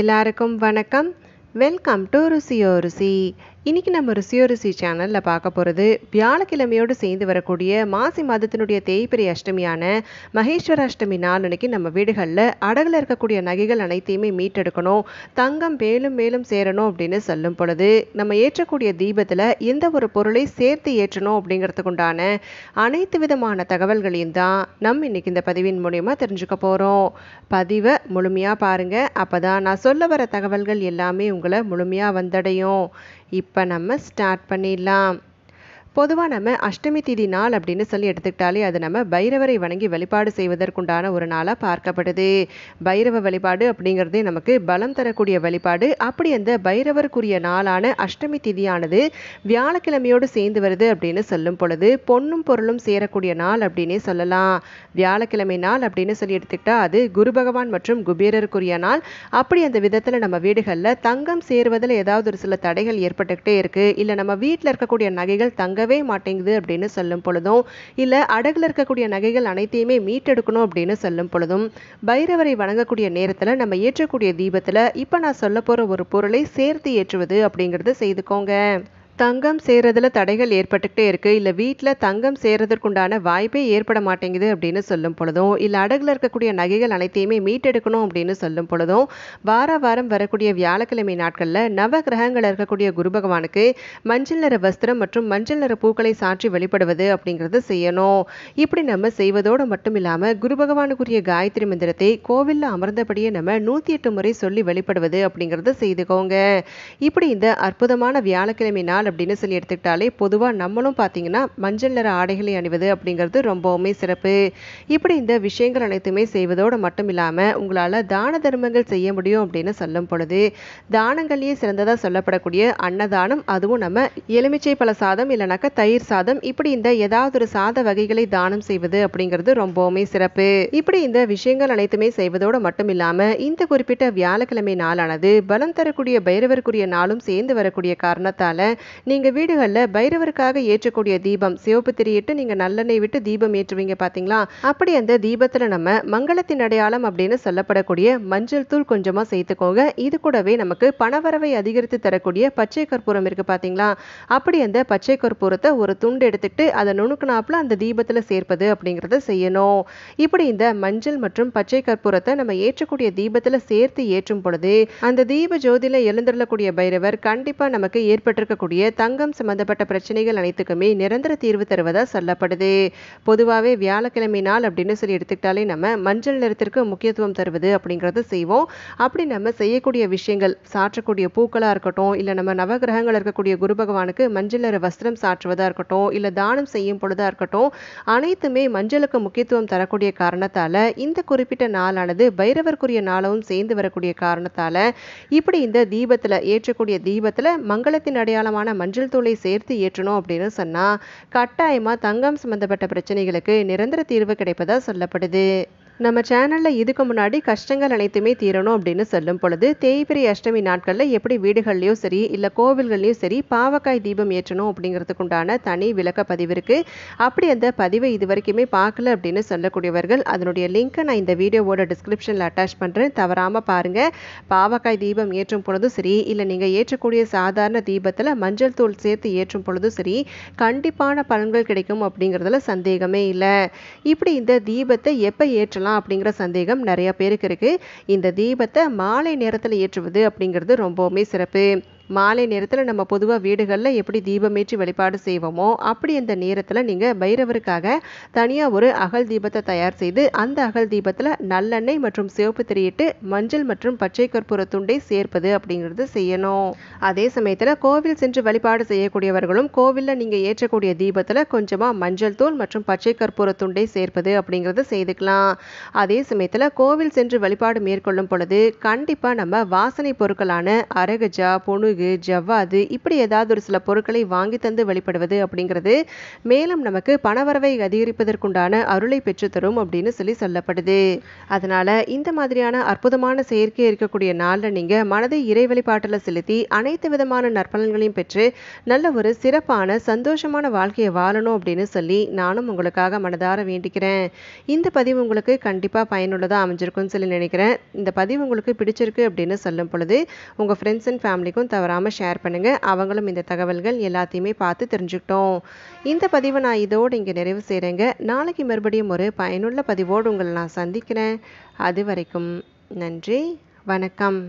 எல்லாருக்கும் வணக்கம் welcome to ருசியோ ருசி இன்னைக்கு நம்ம ருசியோரிசி சேனலில் பார்க்க போகிறது வியாழக்கிழமையோடு சேர்ந்து வரக்கூடிய மாசி மாதத்தினுடைய தேய்பிரி அஷ்டமியான மகேஸ்வர அஷ்டமி நாள் அன்னைக்கு நம்ம வீடுகளில் அடகில் இருக்கக்கூடிய நகைகள் அனைத்தையுமே மீட்டெடுக்கணும் தங்கம் மேலும் மேலும் சேரணும் அப்படின்னு சொல்லும் பொழுது நம்ம ஏற்றக்கூடிய தீபத்தில் எந்த ஒரு பொருளை சேர்த்து ஏற்றணும் அப்படிங்கிறதுக்குண்டான அனைத்து விதமான தகவல்களையும் தான் நம்ம இன்றைக்கி இந்த பதிவின் மூலியமா தெரிஞ்சுக்க போகிறோம் பதிவை முழுமையாக பாருங்கள் அப்போ தான் நான் சொல்ல வர தகவல்கள் எல்லாமே உங்களை முழுமையாக வந்தடையும் இப்போ நம்ம ஸ்டார்ட் பண்ணிடலாம் பொதுவாக நம்ம அஷ்டமி திதி நாள் அப்படின்னு சொல்லி எடுத்துக்கிட்டாலே அது நம்ம பைரவரை வணங்கி வழிபாடு செய்வதற்குண்டான ஒரு நாளாக பார்க்கப்படுது பைரவ வழிபாடு அப்படிங்கிறது நமக்கு பலம் தரக்கூடிய வழிபாடு அப்படி அந்த பைரவருக்குரிய நாளான அஷ்டமி திதியானது வியாழக்கிழமையோடு சேர்ந்து வருது அப்படின்னு சொல்லும் பொழுது பொண்ணும் பொருளும் சேரக்கூடிய நாள் அப்படின்னே சொல்லலாம் வியாழக்கிழமை நாள் அப்படின்னு சொல்லி எடுத்துக்கிட்டா அது குரு பகவான் மற்றும் குபேரருக்குரிய நாள் அப்படி அந்த விதத்தில் நம்ம வீடுகளில் தங்கம் சேருவதில் ஏதாவது ஒரு சில தடைகள் ஏற்பட்டுக்கிட்டே இருக்குது இல்லை நம்ம வீட்டில் இருக்கக்கூடிய நகைகள் தங்க ஆகவே மாட்டேங்குது அப்படின்னு சொல்லும் பொழுதும் இல்லை அடகுல இருக்கக்கூடிய நகைகள் அனைத்தையுமே மீட்டெடுக்கணும் அப்படின்னு சொல்லும் பொழுதும் பைரவரை வணங்கக்கூடிய நேரத்தில் நம்ம ஏற்றக்கூடிய தீபத்தில் இப்போ நான் சொல்ல போகிற ஒரு பொருளை சேர்த்து ஏற்றுவது அப்படிங்கிறது செய்துக்கோங்க தங்கம் சேர்றதுல தடைகள் ஏற்பட்டுக்கிட்டே இருக்குது இல்லை வீட்டில் தங்கம் சேர்றதற்குண்டான வாய்ப்பே ஏற்பட மாட்டேங்குது அப்படின்னு சொல்லும் பொழுதும் இல்லை அடகில் இருக்கக்கூடிய நகைகள் அனைத்தையுமே மீட்டெடுக்கணும் அப்படின்னு சொல்லும் பொழுதும் வார வாரம் வரக்கூடிய வியாழக்கிழமை நாட்களில் நவ கிரகங்கள் இருக்கக்கூடிய குரு பகவானுக்கு மஞ்சள் நிற வஸ்திரம் மற்றும் மஞ்சள் நிற பூக்களை சாற்றி வெளிப்படுவது அப்படிங்கிறது செய்யணும் இப்படி நம்ம செய்வதோடு மட்டும் இல்லாமல் குரு பகவானுக்குரிய காயத்ரி மந்திரத்தை கோவிலில் அமர்ந்தபடியே நம்ம நூற்றி எட்டு முறை சொல்லி வெளிப்படுவது அப்படிங்கிறத செய்துக்கோங்க இப்படி இந்த அற்புதமான வியாழக்கிழமை நாள் நாள் அப்படின்னு சொல்லி எடுத்துக்கிட்டாலே பொதுவாக நம்மளும் பார்த்தீங்கன்னா மஞ்சள் நிற ஆடைகளை அணிவது அப்படிங்கிறது ரொம்பவுமே சிறப்பு இப்படி இந்த விஷயங்கள் அனைத்துமே செய்வதோடு மட்டும் இல்லாமல் உங்களால் தான தர்மங்கள் செய்ய முடியும் அப்படின்னு சொல்லும் பொழுது தானங்கள்லேயே சிறந்ததாக சொல்லப்படக்கூடிய அன்னதானம் அதுவும் நம்ம எலுமிச்சை பழ சாதம் இல்லைனாக்கா தயிர் சாதம் இப்படி இந்த ஏதாவது ஒரு சாத வகைகளை தானம் செய்வது அப்படிங்கிறது ரொம்பவுமே சிறப்பு இப்படி இந்த விஷயங்கள் அனைத்துமே செய்வதோடு மட்டும் இல்லாமல் இந்த குறிப்பிட்ட வியாழக்கிழமை நாளானது பலம் தரக்கூடிய பைரவருக்குரிய நாளும் சேர்ந்து வரக்கூடிய காரணத்தால் நீங்கள் வீடுகளில் பைரவருக்காக ஏற்றக்கூடிய தீபம் சிவப்பு திரியிட்டு நீங்கள் நல்லெண்ணெய் விட்டு தீபம் ஏற்றுவீங்க பார்த்தீங்களா அப்படி அந்த தீபத்தில் நம்ம மங்களத்தின் அடையாளம் அப்படின்னு சொல்லப்படக்கூடிய மஞ்சள் தூள் கொஞ்சமாக சேர்த்துக்கோங்க இது கூடவே நமக்கு பணவரவை அதிகரித்து தரக்கூடிய பச்சை கற்பூரம் இருக்குது பார்த்தீங்களா அப்படி அந்த பச்சை கற்பூரத்தை ஒரு துண்டு எடுத்துட்டு அதை நுணுக்கினாப்புல அந்த தீபத்தில் சேர்ப்பது அப்படிங்கிறத செய்யணும் இப்படி இந்த மஞ்சள் மற்றும் பச்சை கற்பூரத்தை நம்ம ஏற்றக்கூடிய தீபத்தில் சேர்த்து ஏற்றும் பொழுது அந்த தீப ஜோதியில் எழுந்திரக்கூடிய பைரவர் கண்டிப்பாக நமக்கு ஏற்பட்டிருக்கக்கூடிய இருக்கக்கூடிய தங்கம் சம்பந்தப்பட்ட பிரச்சனைகள் அனைத்துக்குமே நிரந்தர தீர்வு தருவதாக சொல்லப்படுது பொதுவாகவே வியாழக்கிழமை நாள் அப்படின்னு சொல்லி எடுத்துக்கிட்டாலே நம்ம மஞ்சள் நிறத்திற்கு முக்கியத்துவம் தருவது அப்படிங்கிறத செய்வோம் அப்படி நம்ம செய்யக்கூடிய விஷயங்கள் சாற்றக்கூடிய பூக்களாக இருக்கட்டும் இல்லை நம்ம நவகிரகங்கள் இருக்கக்கூடிய குரு பகவானுக்கு மஞ்சள் நிற வஸ்திரம் சாற்றுவதாக இருக்கட்டும் இல்லை தானம் செய்யும் பொழுதாக இருக்கட்டும் அனைத்துமே மஞ்சளுக்கு முக்கியத்துவம் தரக்கூடிய காரணத்தால் இந்த குறிப்பிட்ட நாளானது பைரவர்க்குரிய நாளாகவும் சேர்ந்து வரக்கூடிய காரணத்தால் இப்படி இந்த தீபத்தில் ஏற்றக்கூடிய தீபத்தில் மங்களத்தின் அடையாளமான அளவில் மஞ்சள் தூளை சேர்த்து ஏற்றணும் அப்படின்னு சொன்னா கட்டாயமா தங்கம் சம்பந்தப்பட்ட பிரச்சனைகளுக்கு நிரந்தர தீர்வு கிடைப்பதா சொல்லப்படுது நம்ம சேனலில் இதுக்கு முன்னாடி கஷ்டங்கள் அனைத்துமே தீரணும் அப்படின்னு சொல்லும் பொழுது தேய்பிரி அஷ்டமி நாட்களில் எப்படி வீடுகள்லையும் சரி இல்லை கோவில்கள்லையும் சரி பாவக்காய் தீபம் ஏற்றணும் அப்படிங்கிறதுக்குண்டான தனி விளக்க பதிவு இருக்குது அப்படி அந்த பதிவை இது வரைக்குமே பார்க்கல அப்படின்னு சொல்லக்கூடியவர்கள் அதனுடைய லிங்க்கை நான் இந்த வீடியோவோட டிஸ்கிரிப்ஷனில் அட்டாச் பண்ணுறேன் தவறாமல் பாருங்கள் பாவக்காய் தீபம் ஏற்றும் பொழுதும் சரி இல்லை நீங்கள் ஏற்றக்கூடிய சாதாரண தீபத்தில் மஞ்சள் தூள் சேர்த்து ஏற்றும் பொழுதும் சரி கண்டிப்பான பலன்கள் கிடைக்கும் அப்படிங்கிறதுல சந்தேகமே இல்லை இப்படி இந்த தீபத்தை எப்போ ஏற்றலாம் அப்படிங்கிற சந்தேகம் நிறைய பேருக்கு இருக்குது இந்த தீபத்தை மாலை நேரத்தில் ஏற்றுவது அப்படிங்கிறது ரொம்பவுமே சிறப்பு மாலை நேரத்தில் நம்ம பொதுவாக வீடுகளில் எப்படி தீபமேற்றி வழிபாடு செய்வோமோ அப்படி இந்த நேரத்தில் நீங்கள் பைரவருக்காக தனியாக ஒரு அகல் தீபத்தை தயார் செய்து அந்த அகல் தீபத்தில் நல்லெண்ணெய் மற்றும் சிவப்பு திரியிட்டு மஞ்சள் மற்றும் பச்சை கற்பூர துண்டை சேர்ப்பது அப்படிங்கிறது செய்யணும் அதே சமயத்தில் கோவில் சென்று வழிபாடு செய்யக்கூடியவர்களும் கோவிலில் நீங்கள் ஏற்றக்கூடிய தீபத்தில் கொஞ்சமாக மஞ்சள் தூள் மற்றும் பச்சை கற்பூர துண்டை சேர்ப்பது அப்படிங்கிறத செய்துக்கலாம் அதே சமயத்தில் கோவில் சென்று வழிபாடு மேற்கொள்ளும் பொழுது கண்டிப்பாக நம்ம வாசனை பொருட்களான அரகஜா பொணு முறுகு ஜவ்வாது இப்படி ஏதாவது ஒரு சில பொருட்களை வாங்கி தந்து வெளிப்படுவது அப்படிங்கிறது மேலும் நமக்கு பணவரவை அதிகரிப்பதற்குண்டான அருளை பெற்றுத்தரும் அப்படின்னு சொல்லி சொல்லப்படுது அதனால இந்த மாதிரியான அற்புதமான செயற்கை இருக்கக்கூடிய நாளில் நீங்கள் மனதை இறை வழிபாட்டில் செலுத்தி அனைத்து விதமான நற்பலன்களையும் பெற்று நல்ல ஒரு சிறப்பான சந்தோஷமான வாழ்க்கையை வாழணும் அப்படின்னு சொல்லி நானும் உங்களுக்காக மனதார வேண்டிக்கிறேன் இந்த பதிவு உங்களுக்கு கண்டிப்பாக பயனுள்ளதாக அமைஞ்சிருக்கும்னு சொல்லி நினைக்கிறேன் இந்த பதிவு உங்களுக்கு பிடிச்சிருக்கு அப்படின்னு சொல்லும் பொழுது உங்கள் ஃப்ரெண்ட்ஸ் அண்ட் ஃபேமிலிக்கும் தவறு தவறாமல் ஷேர் பண்ணுங்கள் அவங்களும் இந்த தகவல்கள் எல்லாத்தையுமே பார்த்து தெரிஞ்சுக்கிட்டோம் இந்த பதிவை நான் இதோடு இங்கே நிறைவு செய்கிறேங்க நாளைக்கு மறுபடியும் ஒரு பயனுள்ள பதிவோடு உங்களை நான் சந்திக்கிறேன் அது வரைக்கும் நன்றி வணக்கம்